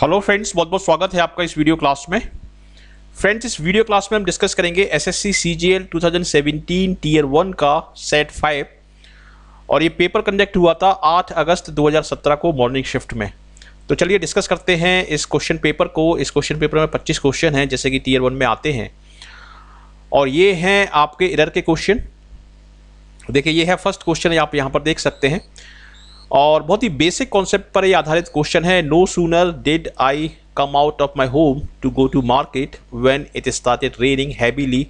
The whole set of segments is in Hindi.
हेलो फ्रेंड्स बहुत बहुत स्वागत है आपका इस वीडियो क्लास में फ्रेंड्स इस वीडियो क्लास में हम डिस्कस करेंगे एसएससी सीजीएल 2017 टीयर वन का सेट फाइव और ये पेपर कंडक्ट हुआ था 8 अगस्त 2017 को मॉर्निंग शिफ्ट में तो चलिए डिस्कस करते हैं इस क्वेश्चन पेपर को इस क्वेश्चन पेपर में 25 क्वेश्चन हैं जैसे कि टीयर वन में आते हैं और ये हैं आपके इधर के क्वेश्चन देखिए ये है फर्स्ट क्वेश्चन आप यहाँ पर देख सकते हैं और बहुत ही बेसिक कॉन्सेप्ट पर ही आधारित क्वेश्चन है no sooner did I come out of my home to go to market when it started raining heavily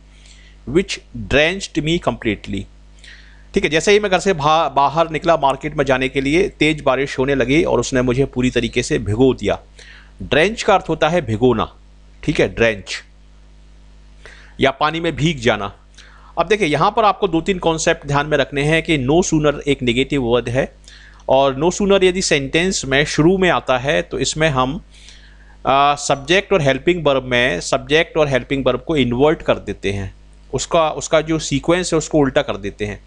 which drenched me completely ठीक है जैसे ही मैं घर से बा, बाहर निकला मार्केट में जाने के लिए तेज़ बारिश होने लगी और उसने मुझे पूरी तरीके से भिगो दिया ड्रेंच का अर्थ होता है भिगोना ठीक है ड्रेंच या पानी में भीग जाना अब देखिए यहाँ पर आपको दो तीन कॉन्सेप्ट ध्यान में रखने हैं कि नो सूनर एक निगेटिव वर्ड है और नो सूनर यदि सेंटेंस में शुरू में आता है तो इसमें हम सब्जेक्ट और हेल्पिंग बर्ब में सब्जेक्ट और हेल्पिंग बर्ब को इन्वर्ट कर देते हैं उसका उसका जो सीक्वेंस है उसको उल्टा कर देते हैं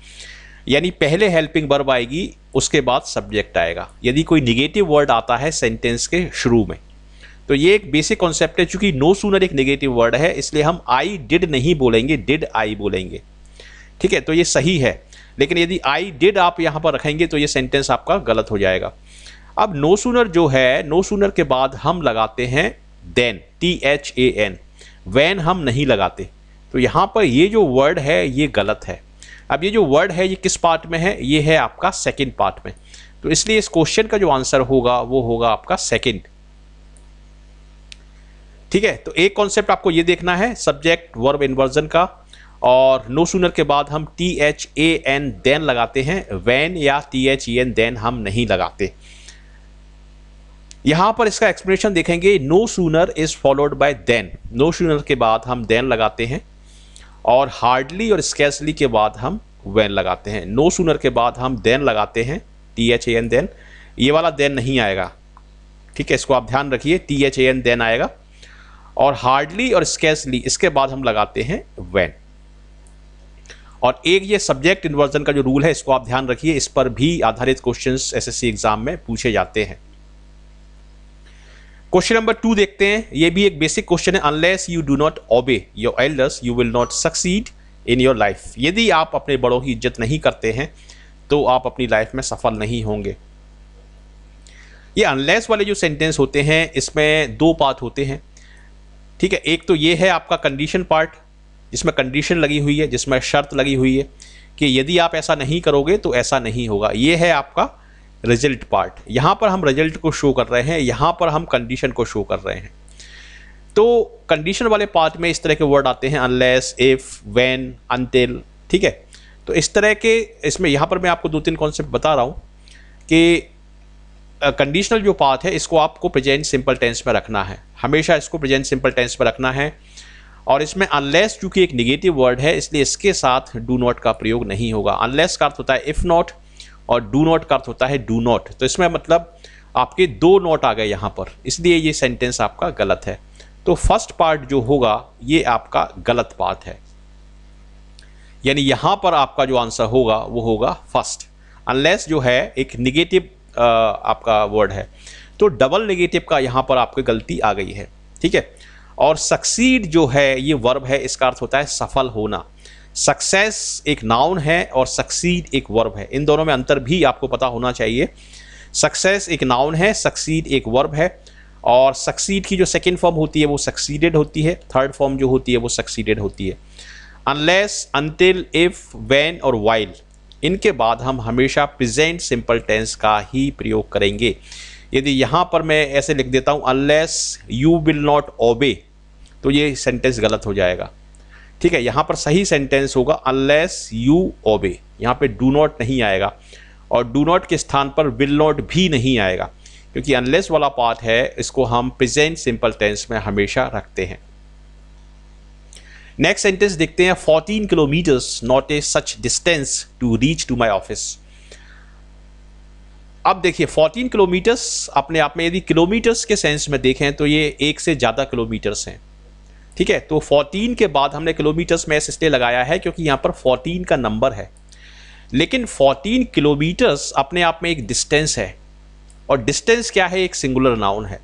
यानी पहले हेल्पिंग बर्ब आएगी उसके बाद सब्जेक्ट आएगा यदि कोई निगेटिव वर्ड आता है सेंटेंस के शुरू में तो ये एक बेसिक कॉन्सेप्ट है चूंकि नो सूनर एक निगेटिव वर्ड है इसलिए हम आई डिड नहीं बोलेंगे डिड आई बोलेंगे ठीक है तो ये सही है लेकिन यदि आई डिड आप यहाँ पर रखेंगे तो ये सेंटेंस आपका गलत हो जाएगा अब नो सूनर जो है नो सूनर के बाद हम लगाते हैं then T H A N when हम नहीं लगाते तो यहाँ पर ये जो वर्ड है ये गलत है अब ये जो वर्ड है ये किस पार्ट में है ये है आपका सेकेंड पार्ट में तो इसलिए इस क्वेश्चन का जो आंसर होगा वो होगा आपका सेकेंड ठीक है तो एक कॉन्सेप्ट आपको ये देखना है सब्जेक्ट वर्ब इन्वर्जन का और नो सूनर के बाद हम T H A N than लगाते हैं वैन या T H E N then हम नहीं लगाते यहाँ पर इसका एक्सप्लेनेशन देखेंगे no sooner is followed by than no sooner के बाद हम देन लगाते हैं और हार्डली और स्कैसली के बाद हम वैन लगाते हैं नो सूनर के बाद हम देन लगाते हैं T H A N than ये वाला देन नहीं आएगा ठीक है इसको आप ध्यान रखिए T H A N than आएगा और हार्डली और स्कैसली इसके बाद हम लगाते हैं वैन और एक ये सब्जेक्ट इन्वर्जन का जो रूल है इसको आप ध्यान रखिए इस पर भी आधारित क्वेश्चन एसएससी एग्जाम में पूछे जाते हैं क्वेश्चन नंबर टू देखते हैं ये भी एक बेसिक क्वेश्चन है unless you do not obey your elders you will not succeed in your life यदि आप अपने बड़ों की इज्जत नहीं करते हैं तो आप अपनी लाइफ में सफल नहीं होंगे ये अनलेस वाले जो सेंटेंस होते हैं इसमें दो पार्ट होते हैं ठीक है एक तो ये है आपका कंडीशन पार्ट जिसमें कंडीशन लगी हुई है जिसमें शर्त लगी हुई है कि यदि आप ऐसा नहीं करोगे तो ऐसा नहीं होगा ये है आपका रिजल्ट पार्ट यहाँ पर हम रिजल्ट को शो कर रहे हैं यहाँ पर हम कंडीशन को शो कर रहे हैं तो कंडीशन वाले पार्ट में इस तरह के वर्ड आते हैं अनलेस इफ़ वैन अनटिल ठीक है तो इस तरह के इसमें यहाँ पर मैं आपको दो तीन कॉन्सेप्ट बता रहा हूँ कि कंडीशनल जो पार्ट है इसको आपको प्रेजेंट सिंपल टेंस में रखना है हमेशा इसको प्रेजेंट सिंपल टेंस में रखना है और इसमें अनलेस चूंकि एक निगेटिव वर्ड है इसलिए इसके साथ डू नॉट का प्रयोग नहीं होगा अनलेस का अर्थ होता है इफ़ नॉट और डू नॉट का अर्थ होता है डू नॉट तो इसमें मतलब आपके दो नॉट आ गए यहाँ पर इसलिए ये सेंटेंस आपका गलत है तो फर्स्ट पार्ट जो होगा ये आपका गलत पार्ट है यानी यहाँ पर आपका जो आंसर होगा वो होगा फर्स्ट अनलेस जो है एक निगेटिव आपका वर्ड है तो डबल निगेटिव का यहाँ पर आपकी गलती आ गई है ठीक है और सक्सीड जो है ये वर्ब है इसका अर्थ होता है सफल होना सक्सेस एक नाउन है और सक्सीड एक वर्ब है इन दोनों में अंतर भी आपको पता होना चाहिए सक्सेस एक नाउन है सक्सीड एक वर्ब है और सक्सीड की जो सेकेंड फॉर्म होती है वो सक्सीडेड होती है थर्ड फॉर्म जो होती है वो सक्सीडेड होती है अनलेस अंतिल इफ़ वैन और वाइल इनके बाद हम हमेशा प्रेजेंट सिंपल टेंस का ही प्रयोग करेंगे यदि यहाँ पर मैं ऐसे लिख देता हूँ unless you will not obey तो ये सेंटेंस गलत हो जाएगा ठीक है यहाँ पर सही सेंटेंस होगा अनलेस यू ओबे यहाँ पे डू नॉट नहीं आएगा और डू नॉट के स्थान पर विल नॉट भी नहीं आएगा क्योंकि अनलेस वाला पार्ट है इसको हम प्रेजेंट सिंपल टेंस में हमेशा रखते हैं नेक्स्ट सेंटेंस देखते हैं 14 kilometres not a such distance to reach to my office अब देखिए 14 किलोमीटर्स अपने आप में यदि किलोमीटर्स के सेंस में देखें तो ये एक से ज़्यादा किलोमीटर्स हैं ठीक है तो 14 के बाद हमने किलोमीटर्स में इसलिए लगाया है क्योंकि यहाँ पर 14 का नंबर है लेकिन 14 किलोमीटर्स अपने आप में एक डिस्टेंस है और डिस्टेंस क्या है एक सिंगुलर नाउन है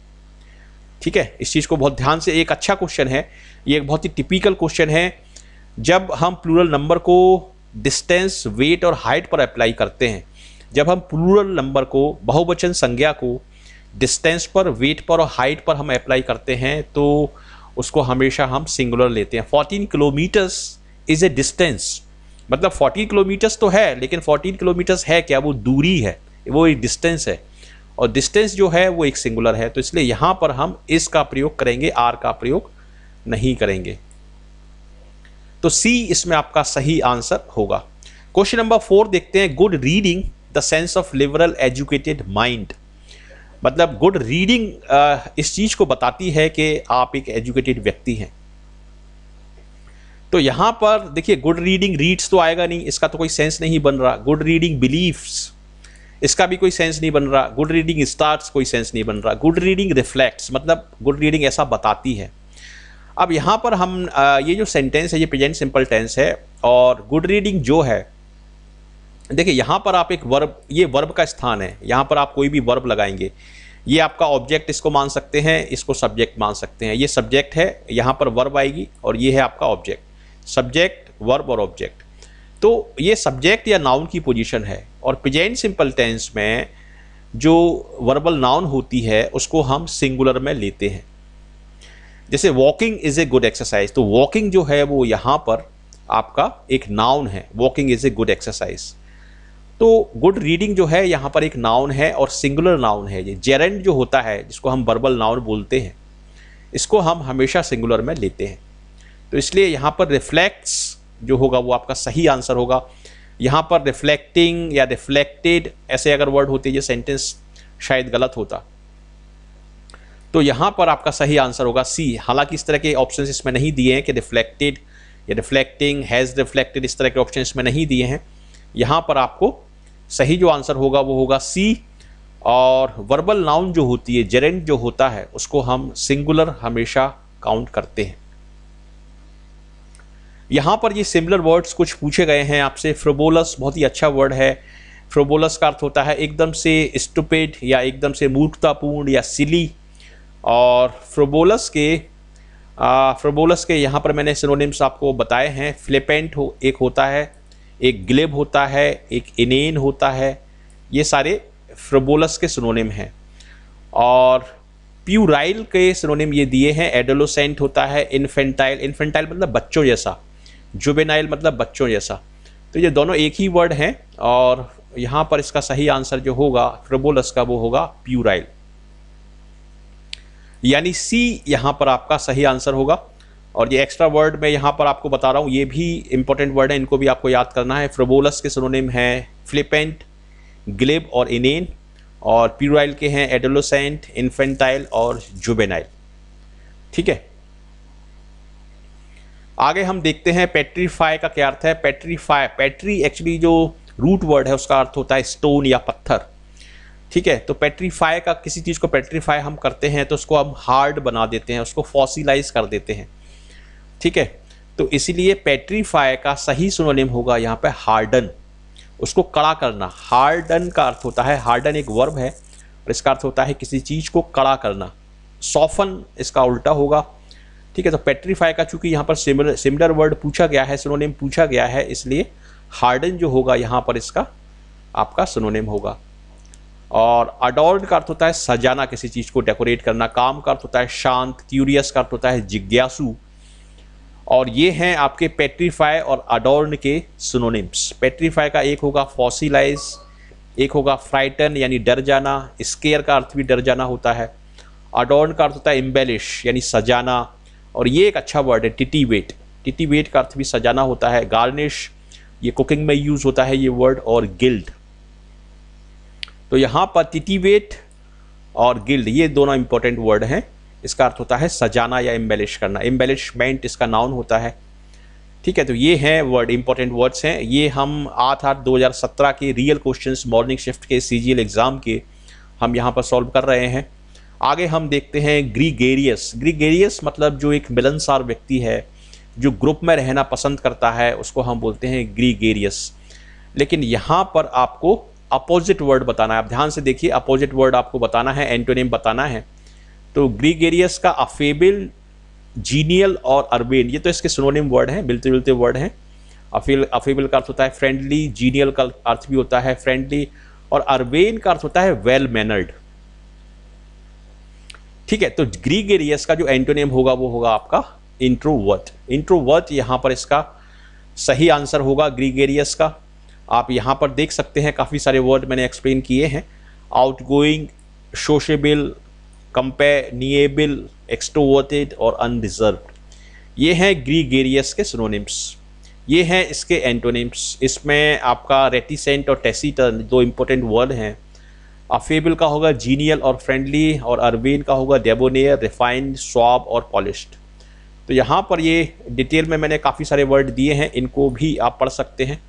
ठीक है इस चीज़ को बहुत ध्यान से एक अच्छा क्वेश्चन है ये एक बहुत ही टिपिकल क्वेश्चन है जब हम प्लूरल नंबर को डिस्टेंस वेट और हाइट पर अप्लाई करते हैं जब हम प्लूरल नंबर को बहुवचन संज्ञा को डिस्टेंस पर वेट पर और हाइट पर हम अप्लाई करते हैं तो उसको हमेशा हम सिंगुलर लेते हैं 14 किलोमीटर्स इज़ ए डिस्टेंस मतलब 14 किलोमीटर्स तो है लेकिन 14 किलोमीटर्स है क्या वो दूरी है वो एक डिस्टेंस है और डिस्टेंस जो है वो एक सिंगुलर है तो इसलिए यहाँ पर हम इस का प्रयोग करेंगे आर का प्रयोग नहीं करेंगे तो सी इसमें आपका सही आंसर होगा क्वेश्चन नंबर फोर देखते हैं good reading the sense of liberal educated mind मतलब गुड रीडिंग uh, इस चीज़ को बताती है कि आप एक एजुकेटेड व्यक्ति हैं तो यहां पर देखिए गुड रीडिंग रीड्स तो आएगा नहीं इसका तो कोई सेंस नहीं बन रहा गुड रीडिंग बिलीफ इसका भी कोई सेंस नहीं बन रहा गुड रीडिंग स्टार्ट कोई सेंस नहीं बन रहा गुड रीडिंग रिफ्लेक्ट्स मतलब गुड रीडिंग ऐसा बताती है अब यहां पर हम uh, ये जो सेंटेंस है ये प्रेजेंट सिंपल टेंस है और गुड रीडिंग जो है देखिए यहाँ पर आप एक वर्ब ये वर्ब का स्थान है यहाँ पर आप कोई भी वर्ब लगाएंगे ये आपका ऑब्जेक्ट इसको मान सकते हैं इसको सब्जेक्ट मान सकते हैं ये सब्जेक्ट है यहाँ पर वर्ब आएगी और ये है आपका ऑब्जेक्ट सब्जेक्ट वर्ब और ऑब्जेक्ट तो ये सब्जेक्ट या नाउन की पोजीशन है और प्रेजेंट सिंपल टेंस में जो वर्बल नाउन होती है उसको हम सिंगुलर में लेते हैं जैसे walking is a good exercise तो वॉकिंग जो है वो यहाँ पर आपका एक नाउन है walking is a good exercise तो गुड रीडिंग जो है यहाँ पर एक नाउन है और सिंगुलर नाउन है ये जेरेंड जो होता है जिसको हम बर्बल नाउन बोलते हैं इसको हम हमेशा सिंगुलर में लेते हैं तो इसलिए यहाँ पर रिफ्लेक्ट्स जो होगा वो आपका सही आंसर होगा यहाँ पर रिफ्लेक्टिंग या रिफ्लेक्टेड ऐसे अगर वर्ड होते ये सेंटेंस शायद गलत होता तो यहाँ पर आपका सही आंसर होगा सी हालांकि इस तरह के ऑप्शन इसमें नहीं दिए हैं कि रिफ्लेक्टेड या रिफ्लेक्टिंग हैज़ रिफ्लेक्टेड इस तरह के ऑप्शन इसमें नहीं दिए हैं यहाँ पर आपको सही जो आंसर होगा वो होगा सी और वर्बल नाउन जो होती है जेरेंट जो होता है उसको हम सिंगुलर हमेशा काउंट करते हैं यहाँ पर ये सिमिलर वर्ड्स कुछ पूछे गए हैं आपसे फ्रोबोलस बहुत ही अच्छा वर्ड है फ्रोबोलस का अर्थ होता है एकदम से स्टुपेड या एकदम से मूर्खतापूर्ण या सिली और फ्रोबोलस के फ्रोबोलस के यहाँ पर मैंने सिनोनिम्स आपको बताए हैं फ्लिपेंट हो एक होता है एक ग्लेब होता है एक इनेन होता है ये सारे फ्रोबोलस के सिनोनिम हैं और प्यूराइल के सिनोनिम ये दिए हैं एडोलोसेंट होता है इन्फेंटाइल इन्फेंटाइल मतलब बच्चों जैसा जुबेनाइल मतलब बच्चों जैसा तो ये दोनों एक ही वर्ड हैं और यहाँ पर इसका सही आंसर जो होगा फ्रोबोलस का वो होगा प्यूराइल यानी सी यहाँ पर आपका सही आंसर होगा और ये एक्स्ट्रा वर्ड मैं यहाँ पर आपको बता रहा हूँ ये भी इंपॉर्टेंट वर्ड है इनको भी आपको याद करना है फ्रोबोलस के सोनोनिम हैं फ्लिपेंट ग्लिब और इनेन और प्यूराइल के हैं एडोलोसेंट इन्फेंटाइल और जुबेनाइल ठीक है आगे हम देखते हैं पेट्रीफाई का क्या अर्थ है पेट्रीफाई पेट्री एक्चुअली जो रूट वर्ड है उसका अर्थ होता है स्टोन या पत्थर ठीक है तो पेट्रीफाई का किसी चीज़ को पेट्रीफाई हम करते हैं तो उसको हम हार्ड बना देते हैं उसको फॉसिलाइज कर देते हैं ठीक है तो इसीलिए पेट्रीफाई का सही सुनोनिम होगा यहाँ पे हार्डन उसको कड़ा करना हार्डन का अर्थ होता है हार्डन एक वर्ब है और इसका अर्थ होता है किसी चीज़ को कड़ा करना सॉफन इसका उल्टा होगा ठीक है तो पेट्रीफाई का चूंकि यहाँ पर सिमिलर सिमिलर वर्ड पूछा गया है सुनोनेम पूछा गया है इसलिए हार्डन जो होगा यहाँ पर इसका आपका सुनोनेम होगा और अडोल्ट का अर्थ होता है सजाना किसी चीज़ को डेकोरेट करना काम का अर्थ होता है शांत क्यूरियस का अर्थ होता है जिज्ञासु और ये हैं आपके पेट्रीफाई और अडोर्न के सुनोनिम्स पेट्रीफाई का एक होगा फॉसिलाइज एक होगा फ्राइटन यानी डर जाना स्केयर का अर्थ भी डर जाना होता है अडोर्न का अर्थ होता है एम्बेलिश यानी सजाना और ये एक अच्छा वर्ड है टिटी वेट टिटी वेट का अर्थ भी सजाना होता है गार्निश ये कुकिंग में यूज़ होता है ये वर्ड और गिल्ड तो यहाँ पर टिटी वेट और गिल्ड ये दोनों इंपॉर्टेंट वर्ड हैं इसका अर्थ होता है सजाना या एम्बेलिश करना एम्बेलिशमेंट इसका नाउन होता है ठीक है तो ये हैं वर्ड इंपॉर्टेंट वर्ड्स हैं ये हम आठ आठ दो हज़ार सत्रह के रियल क्वेश्चन मॉर्निंग शिफ्ट के एल एग्ज़ाम के हम यहाँ पर सॉल्व कर रहे हैं आगे हम देखते हैं ग्रीगेरियस ग्रीगेरियस मतलब जो एक मिलनसार व्यक्ति है जो ग्रुप में रहना पसंद करता है उसको हम बोलते हैं ग्रीगेरियस लेकिन यहाँ पर आपको अपोजिट वर्ड बताना है आप ध्यान से देखिए अपोजिट वर्ड आपको बताना है एंटोनिम बताना है तो ग्रीगेरियस का अफेबिल जीनियल और अर्बेन ये तो इसके सुनोनिम वर्ड हैं मिलते जुलते वर्ड हैं अफेल अफेबिल का अर्थ होता है फ्रेंडली जीनियल का अर्थ भी होता है फ्रेंडली और अर्बेन का अर्थ होता है वेल मैनर्ड ठीक है तो ग्रीगेरियस का जो एंटोनियम होगा वो होगा आपका इंट्रोवर्थ इंट्रोवर्थ यहाँ पर इसका सही आंसर होगा ग्रीगेरियस का आप यहाँ पर देख सकते हैं काफ़ी सारे वर्ड मैंने एक्सप्लेन किए हैं outgoing sociable companionable extroverted और अनडिजर्व ये हैं ग्रीगेरियस के सिनोनिम्स ये हैं इसके एंटोनिम्स इसमें आपका रेटिसेंट और टेसिटन दो इम्पोर्टेंट वर्ड हैं अफेबल का होगा जीनियल और फ्रेंडली और अरविन का होगा डेबोनियर रिफाइंड स्वाब और पॉलिश्ड तो यहाँ पर ये डिटेल में मैंने काफ़ी सारे वर्ड दिए हैं इनको भी आप पढ़ सकते हैं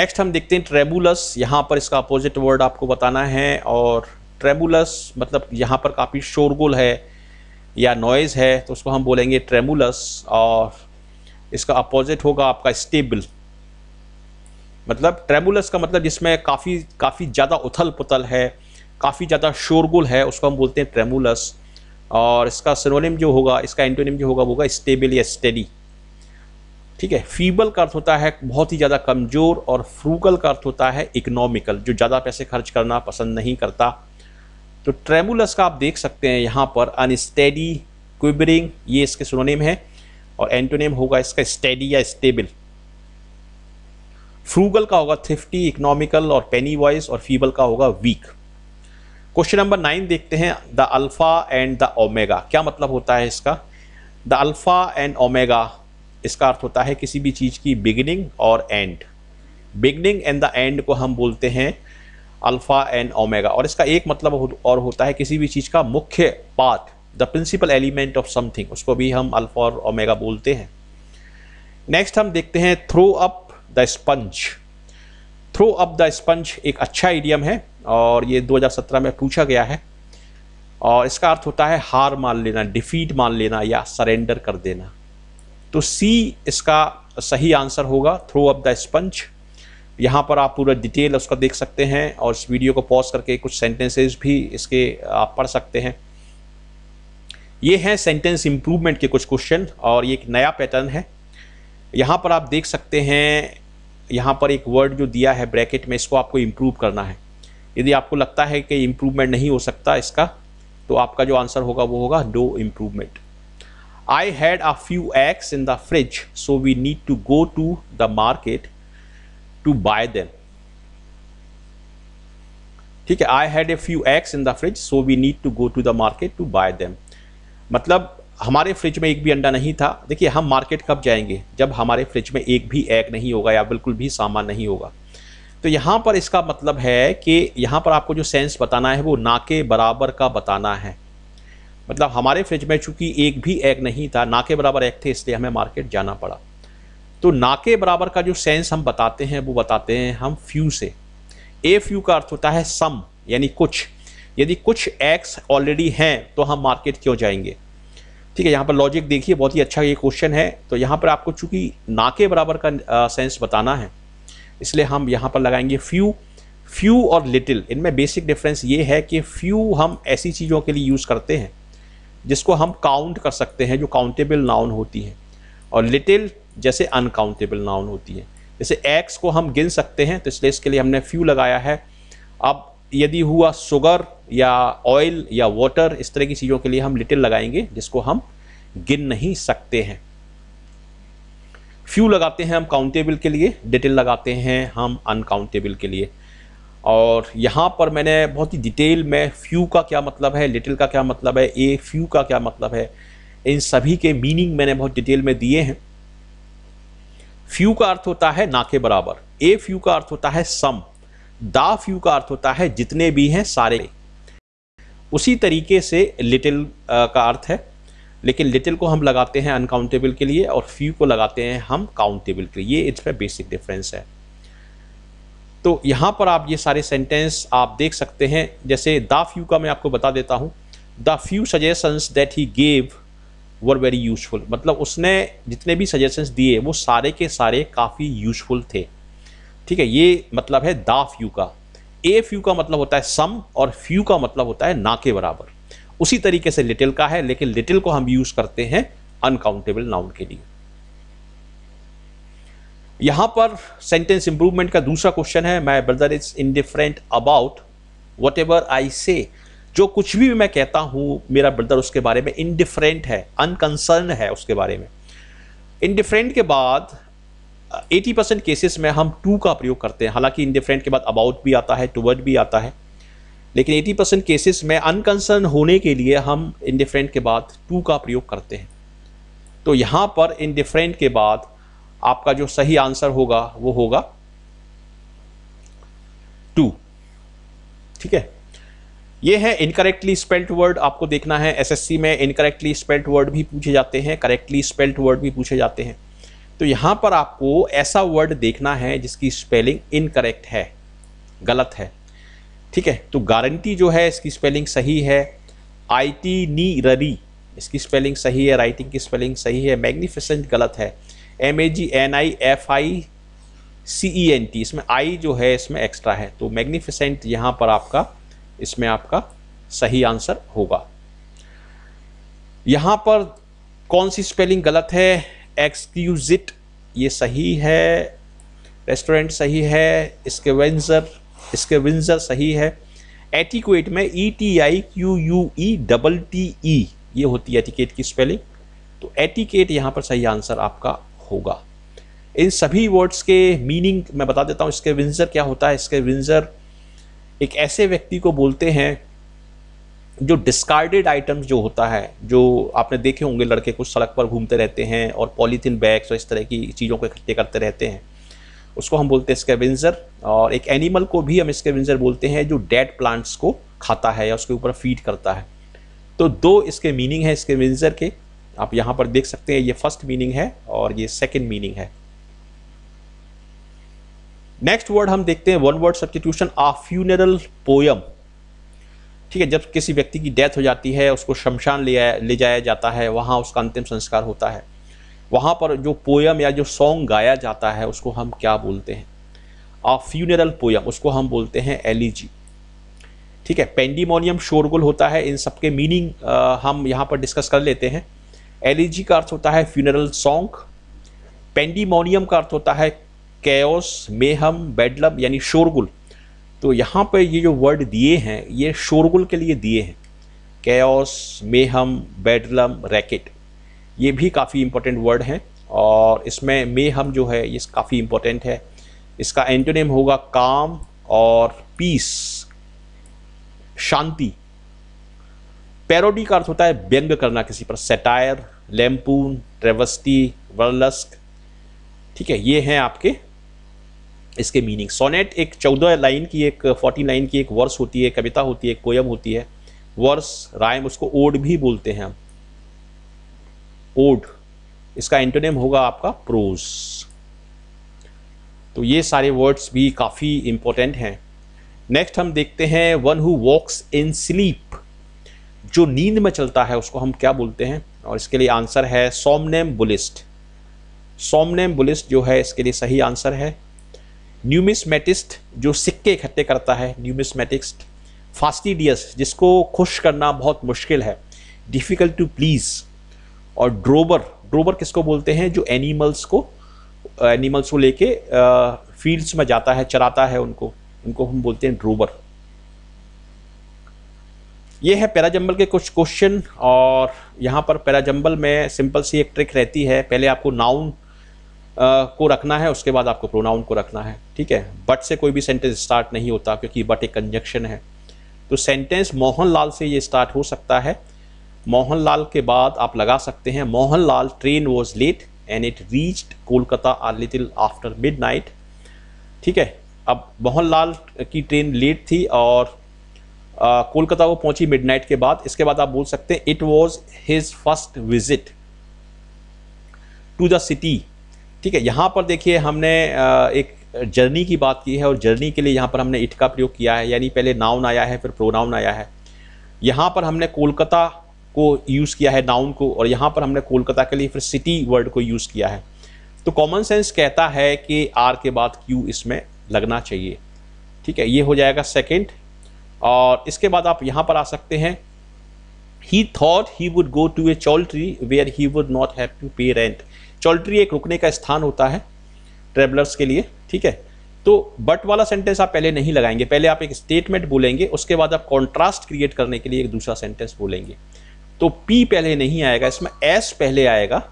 नेक्स्ट हम देखते हैं ट्रेबुलस यहाँ पर इसका अपोजिट वर्ड आपको बताना है और ट्रेमुलस मतलब यहाँ पर काफ़ी शोरगुल है या नॉइज़ है तो उसको हम बोलेंगे ट्रेमुलस और इसका अपोजिट होगा आपका स्टेबल मतलब ट्रेमुलस का मतलब जिसमें काफ़ी काफ़ी ज़्यादा उथल पुथल है काफ़ी ज़्यादा शोरगुल है उसको हम बोलते हैं ट्रेमुलस और इसका सिनोनिम जो होगा इसका एंटोनिम जो होगा वो होगा स्टेबल या स्टेडी ठीक है फीबल का अर्थ होता है बहुत ही ज़्यादा कमज़ोर और फ्रूगल का अर्थ होता है इकोनॉमिकल जो ज़्यादा पैसे खर्च करना पसंद नहीं करता तो ट्रेमुलस का आप देख सकते हैं यहाँ पर अनस्टेडी क्विबरिंग ये इसके सुनोनेम है और एंटोनेम होगा इसका स्टेडी या स्टेबल फ्रूगल का होगा थिफ्टी इकोनॉमिकल और पेनी वॉइस और फीबल का होगा वीक क्वेश्चन नंबर नाइन देखते हैं the alpha and the omega क्या मतलब होता है इसका द अल्फा एंड ओमेगा इसका अर्थ होता है किसी भी चीज़ की बिगिनिंग और end beginning and the end को हम बोलते हैं अल्फ़ा एंड ओमेगा और इसका एक मतलब और होता है किसी भी चीज़ का मुख्य part the principal element of something उसको भी हम अल्फ़ा और ओमेगा बोलते हैं नेक्स्ट हम देखते हैं throw up the sponge throw up the sponge एक अच्छा एडियम है और ये 2017 में पूछा गया है और इसका अर्थ होता है हार मान लेना डिफीट मान लेना या सरेंडर कर देना तो सी इसका सही आंसर होगा थ्रो अप द स्पंज यहाँ पर आप पूरा डिटेल उसका देख सकते हैं और इस वीडियो को पॉज करके कुछ सेंटेंसेस भी इसके आप पढ़ सकते हैं ये हैं सेंटेंस इम्प्रूवमेंट के कुछ क्वेश्चन और ये एक नया पैटर्न है यहाँ पर आप देख सकते हैं यहाँ पर एक वर्ड जो दिया है ब्रैकेट में इसको आपको इम्प्रूव करना है यदि आपको लगता है कि इम्प्रूवमेंट नहीं हो सकता इसका तो आपका जो आंसर होगा वो होगा do improvement I had a few eggs in the fridge so we need to go to the market to buy them ठीक है I had a few eggs in the fridge so we need to go to the market to buy them मतलब हमारे फ्रिज में एक भी अंडा नहीं था देखिए हम मार्केट कब जाएंगे जब हमारे फ्रिज में एक भी एग नहीं होगा या बिल्कुल भी सामान नहीं होगा तो यहाँ पर इसका मतलब है कि यहाँ पर आपको जो सेंस बताना है वो ना के बराबर का बताना है मतलब हमारे फ्रिज में चूंकि एक भी एग नहीं था ना के बराबर एग थे इसलिए हमें मार्केट जाना पड़ा तो ना के बराबर का जो सेंस हम बताते हैं वो बताते हैं हम फ्यू से ए फ्यू का अर्थ होता है सम यानी कुछ यदि कुछ एक्स ऑलरेडी हैं तो हम मार्केट क्यों जाएंगे ठीक है यहाँ पर लॉजिक देखिए बहुत ही अच्छा ये क्वेश्चन है तो यहाँ पर आपको चूंकि नाके बराबर का सेंस बताना है इसलिए हम यहाँ पर लगाएंगे फ्यू फ्यू और लिटिल इनमें बेसिक डिफरेंस ये है कि फ्यू हम ऐसी चीज़ों के लिए यूज़ करते हैं जिसको हम काउंट कर सकते हैं जो काउंटेबल नाउन होती हैं और लिटिल जैसे अनकाउंटेबल नाउन होती है जैसे एक्स को हम गिन सकते हैं तो इसलिए इसके लिए हमने फ्यू लगाया है अब यदि हुआ शुगर या ऑयल या वाटर इस तरह की चीज़ों के लिए हम लिटिल लगाएंगे जिसको हम गिन नहीं सकते हैं फ्यू लगाते हैं हम काउंटेबल के लिए डिटेल लगाते हैं हम अनकाउंटेबल के लिए और यहाँ पर मैंने बहुत ही डिटेल में फ्यू का क्या मतलब है लिटिल का क्या मतलब है ए फ्यू का क्या मतलब है इन सभी के मीनिंग मैंने बहुत डिटेल में दिए हैं फ्यू का अर्थ होता है ना के बराबर ए फ्यू का अर्थ होता है सम दा फ्यू का अर्थ होता है जितने भी हैं सारे उसी तरीके से लिटिल का अर्थ है लेकिन लिटिल को हम लगाते हैं अनकाउंटेबल के लिए और फ्यू को लगाते हैं हम काउंटेबल के लिए ये इस पर बेसिक डिफरेंस है तो यहाँ पर आप ये सारे सेंटेंस आप देख सकते हैं जैसे द फ्यू का मैं आपको बता देता हूँ the few suggestions that he gave were very useful मतलब उसने जितने भी सजेशंस दिए वो सारे के सारे काफ़ी यूजफुल थे ठीक है ये मतलब है दा फ्यू का ए फ्यू का मतलब होता है सम और फ्यू का मतलब होता है ना के बराबर उसी तरीके से लिटिल का है लेकिन लिटिल को हम यूज करते हैं अनकाउंटेबल नाउन के लिए यहां पर सेंटेंस इंप्रूवमेंट का दूसरा क्वेश्चन है my brother is indifferent about whatever I say जो कुछ भी मैं कहता हूँ मेरा ब्रदर उसके बारे में इनडिफरेंट है अनकंसर्न है उसके बारे में इनडिफरेंट के बाद 80 परसेंट केसेस में हम टू का प्रयोग करते हैं हालांकि इनडिफरेंट के बाद अबाउट भी आता है टूवर्ड भी आता है लेकिन 80 परसेंट केसेस में अनकंसर्न होने के लिए हम इनडिफरेंट के बाद टू का प्रयोग करते हैं तो यहाँ पर इनडिफरेंट के बाद आपका जो सही आंसर होगा वो होगा टू ठीक है ये है इनकरेक्टली स्पेल्ट वर्ड आपको देखना है एसएससी में इनकरेक्टली स्पेल्ट वर्ड भी पूछे जाते हैं करेक्टली स्पेल्ट वर्ड भी पूछे जाते हैं तो यहाँ पर आपको ऐसा वर्ड देखना है जिसकी स्पेलिंग इनकरेक्ट है गलत है ठीक है तो गारंटी जो है इसकी स्पेलिंग सही है आई टी नी ररी इसकी स्पेलिंग सही है राइटिंग की स्पेलिंग सही है मैग्निफिसेंट गलत है M A G N I F I C E N T इसमें आई जो है इसमें एक्स्ट्रा है तो मैग्निफिसेंट यहाँ पर आपका इसमें आपका सही आंसर होगा यहां पर कौन सी स्पेलिंग गलत है एक्सक्यूजिट ये सही है रेस्टोरेंट सही है इसके वेंजर इसके विंजर सही है एटिकुएट में E T I Q U E double T E ये होती है एटिकेट की स्पेलिंग तो एटिकेट यहाँ पर सही आंसर आपका होगा इन सभी वर्ड्स के मीनिंग मैं बता देता हूँ इसके विंजर क्या होता है इसके विंजर एक ऐसे व्यक्ति को बोलते हैं जो डिस्कार्डेड आइटम्स जो होता है जो आपने देखे होंगे लड़के कुछ सड़क पर घूमते रहते हैं और पॉलीथीन बैग्स और इस तरह की चीज़ों को इकट्ठे करते रहते हैं उसको हम बोलते हैं स्केविंजर और एक एनिमल को भी हम स्केविंजर बोलते हैं जो डेड प्लांट्स को खाता है या उसके ऊपर फीड करता है तो दो इसके मीनिंग है स्केवेंजर के आप यहाँ पर देख सकते हैं ये फर्स्ट मीनिंग है और ये सेकेंड मीनिंग है नेक्स्ट वर्ड हम देखते हैं one word substitution a funeral poem ठीक है जब किसी व्यक्ति की डेथ हो जाती है उसको शमशान ले ले जाया जाता है वहाँ उसका अंतिम संस्कार होता है वहाँ पर जो पोयम या जो सॉन्ग गाया जाता है उसको हम क्या बोलते हैं आ फ्यूनरल पोयम उसको हम बोलते हैं एलिजी ठीक है पेंडीमोनियम शोरगुल होता है इन सब के मीनिंग हम यहाँ पर डिस्कस कर लेते हैं एलिजी का अर्थ होता है फ्यूनरल सॉन्ग पेंडीमोनियम का अर्थ होता है कैओस मेहम बेडलब यानी शोरगुल तो यहाँ पर ये जो वर्ड दिए हैं ये शोरगुल के लिए दिए हैं कैस मेहम बेडलम रैकेट ये भी काफ़ी इम्पोर्टेंट वर्ड हैं और इसमें मेहम जो है ये काफ़ी इम्पोर्टेंट है इसका एंटोनेम होगा काम और पीस शांति पैरोडी का अर्थ होता है व्यंग करना किसी पर सेटायर लेम्पून ट्रेवस्टी वर्लस्क ठीक है ये हैं आपके इसके मीनिंग सोनेट एक चौदह लाइन की एक फोर्टी लाइन की एक वर्स होती है कविता होती है कोयम होती है वर्स रायम उसको ओड भी बोलते हैं हम ओड इसका एंटोनेम होगा आपका प्रोज तो ये सारे वर्ड्स भी काफ़ी इम्पोर्टेंट हैं नेक्स्ट हम देखते हैं one who walks in sleep जो नींद में चलता है उसको हम क्या बोलते हैं और इसके लिए आंसर है सोमनेम बुलिस्ट सोमनेम बुलिस्ट जो है इसके लिए सही आंसर है न्यूमिसमेटिस्ट जो सिक्के इकट्ठे करता है न्यूमिसमेटिस्ट फास्टिडियस जिसको खुश करना बहुत मुश्किल है डिफ़िकल्ट टू प्लीज़ और ड्रोबर ड्रोबर किसको बोलते हैं जो एनिमल्स को एनिमल्स को लेके फील्ड्स में जाता है चराता है उनको उनको हम बोलते हैं ड्रोबर ये है पैराजम्बल के कुछ क्वेश्चन और यहाँ पर पैराजम्बल में सिंपल सी एक ट्रिक रहती है पहले आपको नाउन को रखना है उसके बाद आपको प्रोनाउन को रखना है ठीक है बट से कोई भी सेंटेंस स्टार्ट नहीं होता क्योंकि बट एक कंजक्शन है तो सेंटेंस मोहन लाल से ये स्टार्ट हो सकता है मोहन लाल के बाद आप लगा सकते हैं Mohan Lal train was late and it reached Kolkata a little after midnight ठीक है अब मोहन लाल की ट्रेन लेट थी और कोलकाता वो पहुंची मिडनाइट के बाद इसके बाद आप बोल सकते हैं it was his first visit to the city ठीक है यहाँ पर देखिए हमने एक जर्नी की बात की है और जर्नी के लिए यहाँ पर हमने इट का प्रयोग किया है यानी पहले नाउन आया है फिर प्रोनाउन आया है यहाँ पर हमने कोलकाता को यूज़ किया है नाउन को और यहाँ पर हमने कोलकाता के लिए फिर सिटी वर्ड को यूज़ किया है तो कॉमन सेंस कहता है कि आर के बाद क्यू इसमें लगना चाहिए ठीक है ये हो जाएगा सेकेंड और इसके बाद आप यहाँ पर आ सकते हैं he thought he would go to a choultry where he would not have to pay rent choultry एक रुकने का स्थान होता है ट्रेवलर्स के लिए ठीक है तो बट वाला सेंटेंस आप पहले नहीं लगाएंगे पहले आप एक स्टेटमेंट बोलेंगे उसके बाद आप कॉन्ट्रास्ट क्रिएट करने के लिए एक दूसरा सेंटेंस बोलेंगे तो पी पहले नहीं आएगा इसमें एस पहले आएगा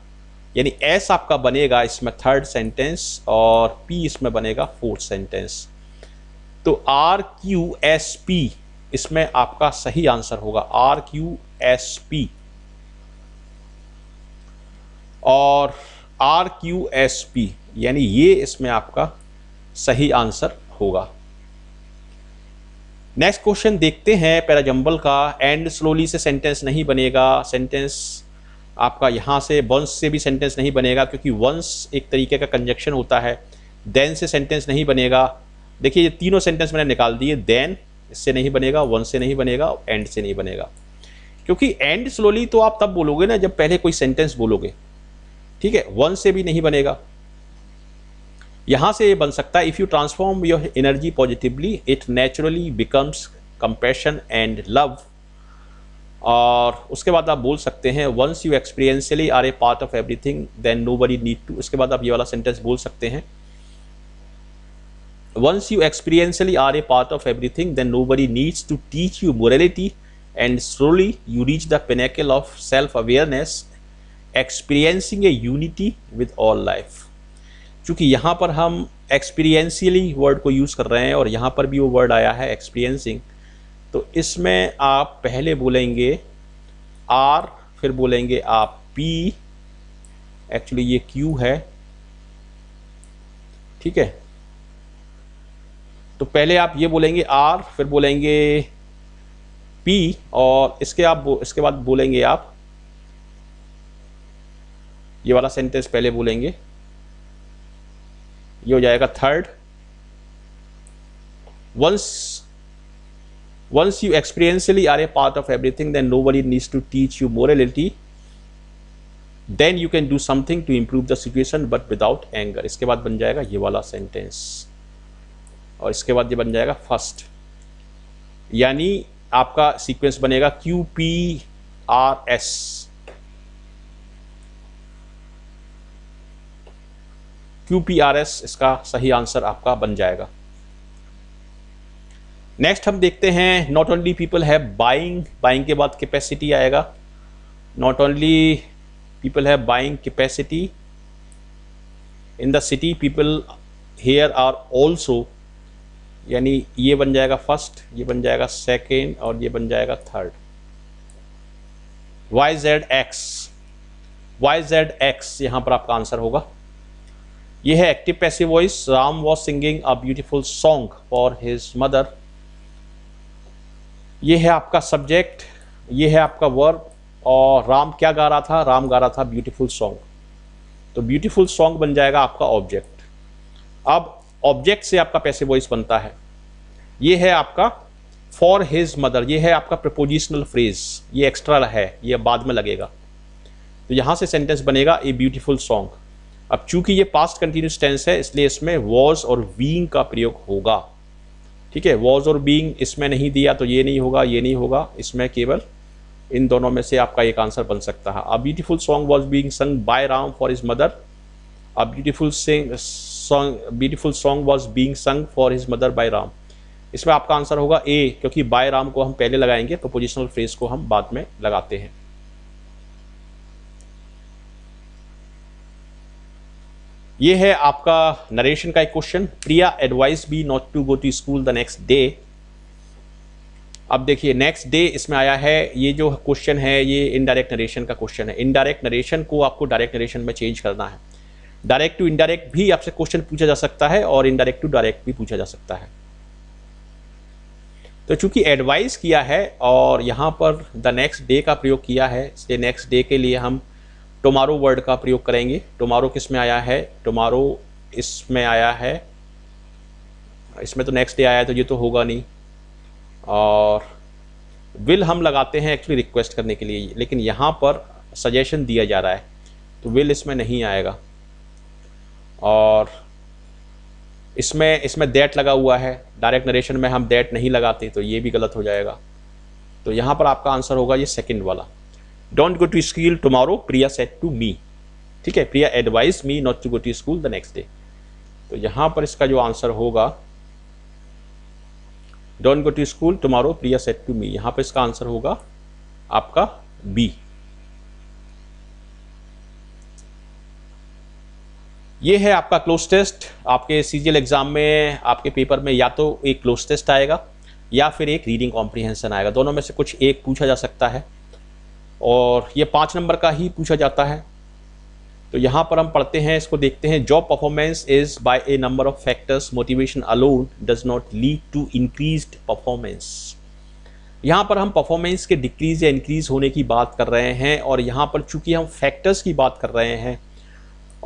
यानी एस आपका बनेगा इसमें थर्ड सेंटेंस और पी इसमें बनेगा फोर्थ सेंटेंस तो आर क्यू एस पी इसमें आपका सही आंसर होगा आर क्यू एस पी और आर क्यू एस पी यानी ये इसमें आपका सही आंसर होगा नेक्स्ट क्वेश्चन देखते हैं पैराजंबल का एंड स्लोली से सेंटेंस नहीं बनेगा सेंटेंस आपका यहाँ से वंस से भी सेंटेंस नहीं बनेगा क्योंकि वंस एक तरीके का कंजक्शन होता है देन से सेंटेंस नहीं बनेगा देखिए ये तीनों सेंटेंस मैंने निकाल दिए देन इससे नहीं बनेगा वंस से नहीं बनेगा एंड से नहीं बनेगा क्योंकि एंड स्लोली तो आप तब बोलोगे ना जब पहले कोई सेंटेंस बोलोगे ठीक है वन से भी नहीं बनेगा यहां से ये बन सकता है if you transform your energy positively it naturally becomes compassion and love और उसके बाद आप बोल सकते हैं once you experientially are a part of everything then nobody need to उसके बाद आप ये वाला सेंटेंस बोल सकते हैं once you experientially are a part of everything then nobody needs to teach you morality and slowly you reach the pinnacle of self awareness experiencing a unity with all life चूँकि यहाँ पर हम एक्सपीरियंसियली वर्ड को यूज़ कर रहे हैं और यहाँ पर भी वो वर्ड आया है एक्सपीरियंसिंग तो इसमें आप पहले बोलेंगे आर फिर बोलेंगे आप पी एक्चुअली ये क्यू है ठीक है तो पहले आप ये बोलेंगे आर फिर बोलेंगे पी और इसके आप इसके बाद बोलेंगे आप ये वाला सेंटेंस पहले बोलेंगे ये हो जाएगा third once once you experientially are a part of everything then no worry needs to teach you morality then you can do something to improve the situation but without anger इसके बाद बन जाएगा ये वाला सेंटेंस और इसके बाद ये बन जाएगा फर्स्ट यानी आपका सीक्वेंस बनेगा Q P R S Q P R S इसका सही आंसर आपका बन जाएगा नेक्स्ट हम देखते हैं not only people have buying buying के बाद कैपेसिटी आएगा not only people have buying capacity in the city people here are also यानी ये बन जाएगा फर्स्ट ये बन जाएगा सेकेंड और ये बन जाएगा third Y Z X Y Z X यहाँ पर आपका आंसर होगा यह है active passive voice Ram was singing a beautiful song for his mother ये है आपका सब्जेक्ट ये है आपका वर्ब और राम क्या गा रहा था राम गा रहा था ब्यूटीफुल सॉन्ग तो ब्यूटीफुल सॉन्ग बन जाएगा आपका ऑब्जेक्ट अब ऑब्जेक्ट से आपका पैसे वॉइस बनता है ये है आपका फॉर हिज मदर ये है आपका प्रपोजिशनल फ्रेज ये एक्स्ट्रा है ये बाद में लगेगा तो यहाँ से सेंटेंस बनेगा ए ब्यूटीफुल सॉन्ग अब चूंकि ये पास्ट कंटिन्यूस टेंस है इसलिए इसमें वॉज और बींग का प्रयोग होगा ठीक है वॉज और बींग इसमें नहीं दिया तो ये नहीं होगा ये नहीं होगा इसमें केवल इन दोनों में से आपका एक आंसर बन सकता है a beautiful song was being sung by Ram for his mother a beautiful song beautiful song was being sung for his mother by Ram इसमें आपका आंसर होगा ए क्योंकि बाय राम को हम पहले लगाएंगे तो पोजिशनल फ्रेज को हम बाद में लगाते हैं ये है आपका नरेशन का एक question Priya advised be not to go to school the next day अब देखिए नेक्स्ट डे इसमें आया है ये जो क्वेश्चन है ये इनडायरेक्ट नरेशन का क्वेश्चन है इनडायरेक्ट नरेशन को आपको डायरेक्ट नरेशन में चेंज करना है डायरेक्ट टू इनडायरेक्ट भी आपसे क्वेश्चन पूछा जा सकता है और इनडायरेक्ट टू डायरेक्ट भी पूछा जा सकता है तो चूंकि एडवाइस किया है और यहाँ पर द नेक्स्ट डे का प्रयोग किया है इसलिए नेक्स्ट डे के लिए हम टोमारो वर्ड का प्रयोग करेंगे टोमारो किस में आया है टोमारो इसमें आया है इसमें तो नेक्स्ट डे आया है तो ये तो होगा नहीं और विल हम लगाते हैं एक्चुअली रिक्वेस्ट करने के लिए लेकिन यहाँ पर सजेशन दिया जा रहा है तो विल इसमें नहीं आएगा और इसमें इसमें डेट लगा हुआ है डायरेक्ट नरेशन में हम डेट नहीं लगाते तो ये भी गलत हो जाएगा तो यहाँ पर आपका आंसर होगा ये सेकंड वाला don't go to school tomorrow Priya said to me ठीक है Priya advised me not to go to school the next day तो यहाँ पर इसका जो आंसर होगा don't go to school tomorrow Priya said to me यहाँ पर इसका आंसर होगा आपका बी ये है आपका क्लोज टेस्ट आपके सीजीएल एग्ज़ाम में आपके पेपर में या तो एक क्लोज टेस्ट आएगा या फिर एक रीडिंग कॉम्प्रीहेंसन आएगा दोनों में से कुछ एक पूछा जा सकता है और ये पाँच नंबर का ही पूछा जाता है तो यहाँ पर हम पढ़ते हैं इसको देखते हैं job performance is by a number of factors motivation alone does not lead to increase performance यहाँ पर हम परफॉर्मेंस के डिक्रीज़ या इंक्रीज़ होने की बात कर रहे हैं और यहाँ पर चूंकि हम फैक्टर्स की बात कर रहे हैं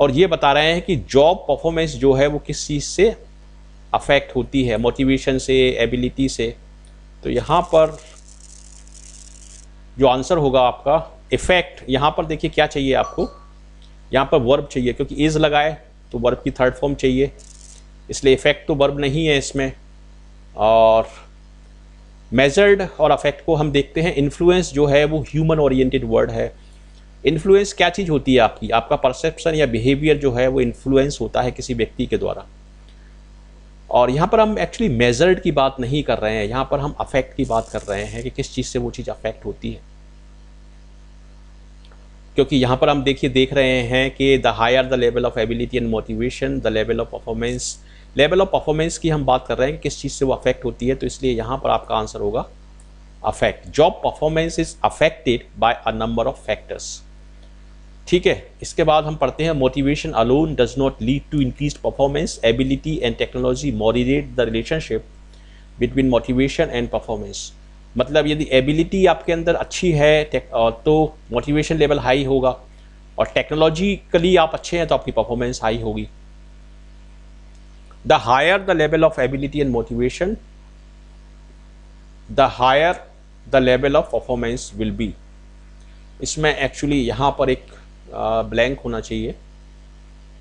और ये बता रहे हैं कि जॉब परफॉर्मेंस जो है वो किस चीज़ से अफेक्ट होती है मोटिवेशन से एबिलिटी से तो यहाँ पर जो आंसर होगा आपका इफेक्ट यहाँ पर देखिए क्या चाहिए आपको यहाँ पर वर्ब चाहिए क्योंकि इज़ लगाए तो वर्ब की थर्ड फॉर्म चाहिए इसलिए इफेक्ट तो वर्ब नहीं है इसमें और मेजर्ड और अफेक्ट को हम देखते हैं इन्फ्लुएंस जो है वो ह्यूमन ओरिएंटेड वर्ड है इन्फ्लुएंस क्या चीज़ होती है आपकी आपका परसेप्शन या बिहेवियर जो है वो इन्फ्लुएंस होता है किसी व्यक्ति के द्वारा और यहाँ पर हम एक्चुअली मेजर्ड की बात नहीं कर रहे हैं यहाँ पर हम अफेक्ट की बात कर रहे हैं कि किस चीज़ से वो चीज़ अफेक्ट होती है क्योंकि यहाँ पर हम देखिए देख रहे हैं कि the higher the level of ability and motivation the level of performance level of performance की हम बात कर रहे हैं कि किस चीज़ से वो अफेक्ट होती है तो इसलिए यहाँ पर आपका आंसर होगा affect job performance is affected by a number of factors ठीक है इसके बाद हम पढ़ते हैं motivation alone does not lead to increase performance ability and technology moderate the relationship between motivation and performance मतलब यदि एबिलिटी आपके अंदर अच्छी है तो मोटिवेशन लेवल हाई होगा और टेक्नोलॉजिकली आप अच्छे हैं तो आपकी परफॉर्मेंस हाई होगी the higher the level of ability and motivation the higher the level of performance will be इसमें एक्चुअली यहाँ पर एक ब्लैंक होना चाहिए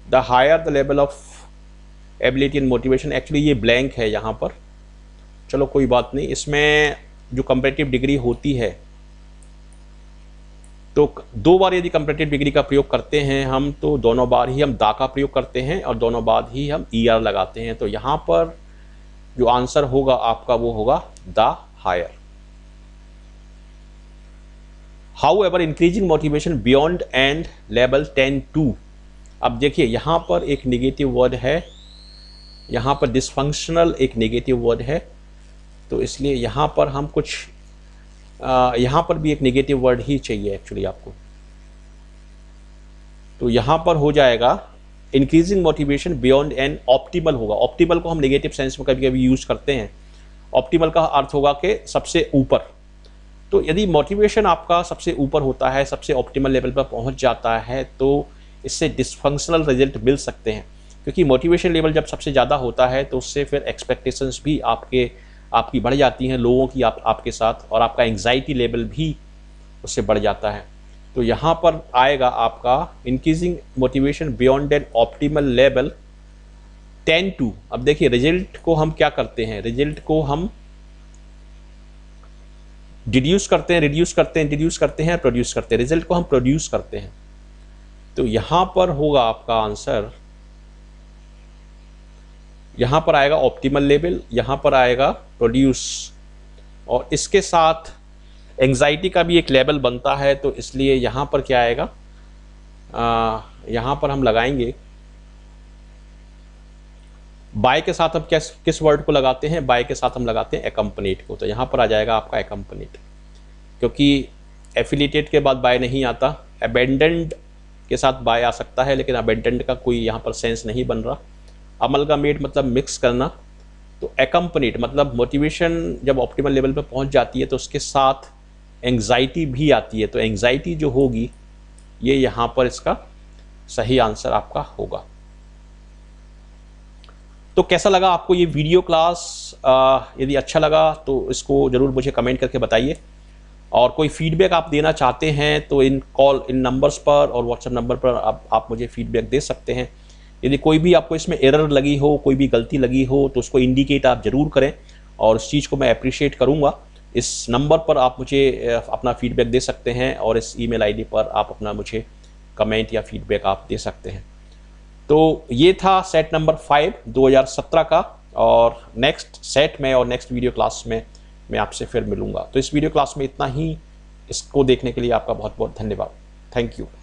the higher the level of ability and motivation actually ये ब्लैंक है यहाँ पर चलो कोई बात नहीं इसमें जो कंपेटिव डिग्री होती है तो दो बार यदि कंपेटिव डिग्री का प्रयोग करते हैं हम तो दोनों बार ही हम दा का प्रयोग करते हैं और दोनों बार ही हम ई e ER लगाते हैं तो यहाँ पर जो आंसर होगा आपका वो होगा the higher however increasing motivation beyond and level tends to अब देखिए यहाँ पर एक निगेटिव वर्ड है यहाँ पर डिसफंक्शनल एक निगेटिव वर्ड है तो इसलिए यहाँ पर हम कुछ आ, यहाँ पर भी एक निगेटिव वर्ड ही चाहिए एक्चुअली आपको तो यहाँ पर हो जाएगा increasing motivation beyond an optimal होगा ऑप्टिमल को हम निगेटिव सेंस में कभी कभी यूज़ करते हैं ऑप्टिमल का अर्थ होगा कि सबसे ऊपर तो यदि मोटिवेशन आपका सबसे ऊपर होता है सबसे ऑप्टिमल लेवल पर पहुंच जाता है तो इससे डिसफंक्शनल रिजल्ट मिल सकते हैं क्योंकि मोटिवेशन लेवल जब सबसे ज़्यादा होता है तो उससे फिर एक्सपेक्टेशंस भी आपके आपकी बढ़ जाती हैं लोगों की आप आपके साथ और आपका एंग्जाइटी लेवल भी उससे बढ़ जाता है तो यहाँ पर आएगा आपका increasing motivation beyond an optimal level tends to अब देखिए रिजल्ट को हम क्या करते हैं रिजल्ट को हम डिड्यूस करते हैं रिड्यूस करते हैं डिड्यूस करते हैं प्रोड्यूस करते हैं रिजल्ट को हम प्रोड्यूस करते हैं तो यहाँ पर होगा आपका आंसर यहाँ पर आएगा ऑप्टिमल लेवल यहाँ पर आएगा प्रोड्यूस और इसके साथ एंजाइटी का भी एक लेवल बनता है तो इसलिए यहाँ पर क्या आएगा आ, यहाँ पर हम लगाएंगे बाय के साथ हम किस किस वर्ड को लगाते हैं बाय के साथ हम लगाते हैं एकम्पनीट को तो यहाँ पर आ जाएगा आपका एकम्पनीट क्योंकि एफिलिटेड के बाद बाय नहीं आता अबेंडेंड के साथ बाय आ सकता है लेकिन अबेंडेंड का कोई यहाँ पर सेंस नहीं बन रहा अमल का मेट मतलब मिक्स करना तो एकम्पनीट मतलब मोटिवेशन जब ऑप्टिमल लेवल पर पहुँच जाती है तो उसके साथ एंग्जाइटी भी आती है तो एंग्जाइटी जो होगी ये यहाँ पर इसका सही आंसर आपका होगा तो कैसा लगा आपको ये वीडियो क्लास यदि अच्छा लगा तो इसको ज़रूर मुझे कमेंट करके बताइए और कोई फीडबैक आप देना चाहते हैं तो इन कॉल इन नंबर्स पर और व्हाट्सएप नंबर पर आप आप मुझे फीडबैक दे सकते हैं यदि कोई भी आपको इसमें एरर लगी हो कोई भी गलती लगी हो तो उसको इंडिकेट आप ज़रूर करें और उस चीज़ को मैं अप्रिशिएट करूँगा इस नंबर पर आप मुझे अपना फीडबैक दे सकते हैं और इस ई मेल पर आप अपना मुझे कमेंट या फीडबैक आप दे सकते हैं तो ये था सेट नंबर फाइव 2017 का और नेक्स्ट सेट में और नेक्स्ट वीडियो क्लास में मैं आपसे फिर मिलूंगा तो इस वीडियो क्लास में इतना ही इसको देखने के लिए आपका बहुत बहुत धन्यवाद थैंक यू